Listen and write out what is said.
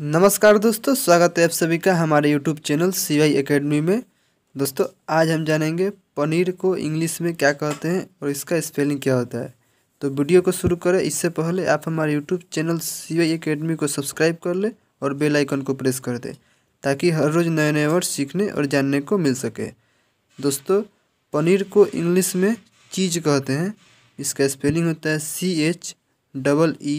नमस्कार दोस्तों स्वागत है आप सभी का हमारे YouTube channel C Y academy में दोस्तों आज हम जानेंगे पनीर को इंग्लिश में क्या कहते हैं और इसका स्पेलिंग क्या होता है तो वीडियो को शुरू करें इससे पहले आप हमारे YouTube channel C Y academy को सब्सक्राइब कर लें और बेल आइकन को प्रेस कर दें ताकि हर रोज़ नए नए वर्ड सीखने और जानने को मिल सके दोस्तों पनीर को इंग्लिश में चीज कहते हैं इसका स्पेलिंग होता है सी एच डबल ई